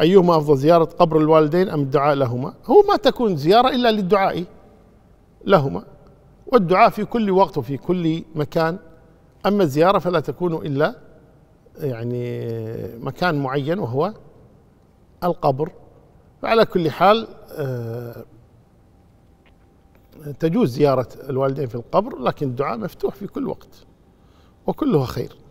أيهما أفضل زيارة قبر الوالدين أم الدعاء لهما هو ما تكون زيارة إلا للدعاء لهما والدعاء في كل وقت وفي كل مكان أما الزيارة فلا تكون إلا يعني مكان معين وهو القبر فعلى كل حال آه، تجوز زيارة الوالدين في القبر لكن الدعاء مفتوح في كل وقت وكلها خير